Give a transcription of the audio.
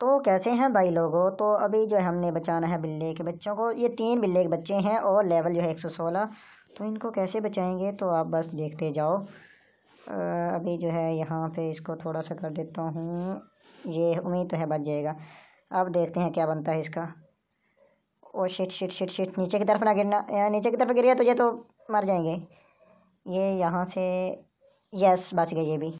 तो कैसे हैं भाई लोगों तो अभी जो है हमने बचाना है बिल्ले के बच्चों को ये तीन बिल्ले के बच्चे हैं और लेवल जो है एक सौ सोलह तो इनको कैसे बचाएंगे तो आप बस देखते जाओ अभी जो है यहाँ पे इसको थोड़ा सा कर देता हूँ ये उम्मीद तो है बच जाएगा अब देखते हैं क्या बनता है इसका oh shit shit shit shit नीचे की तरफ ना गिरना नीचे की तरफ गिर गया तो ये तो मर जाएंगे ये यहाँ से यस बच गई ये भी